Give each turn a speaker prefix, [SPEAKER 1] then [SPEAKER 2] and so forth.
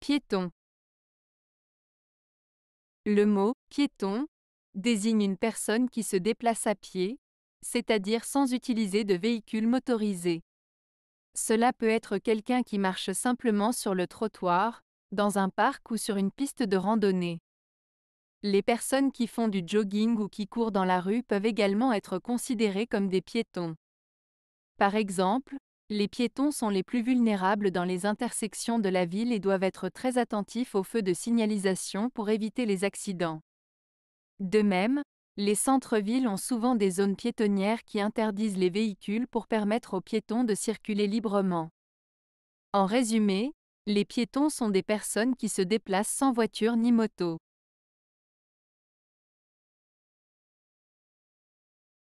[SPEAKER 1] Piéton. Le mot
[SPEAKER 2] piéton désigne une personne qui se déplace à pied, c'est-à-dire sans utiliser de véhicule motorisé. Cela peut être quelqu'un qui marche simplement sur le trottoir, dans un parc ou sur une piste de randonnée. Les personnes qui font du jogging ou qui courent dans la rue peuvent également être considérées comme des piétons. Par exemple, les piétons sont les plus vulnérables dans les intersections de la ville et doivent être très attentifs aux feux de signalisation pour éviter les accidents. De même, les centres-villes ont souvent des zones piétonnières qui interdisent les véhicules pour permettre aux piétons de circuler librement. En résumé, les piétons sont des personnes qui se déplacent sans voiture ni moto.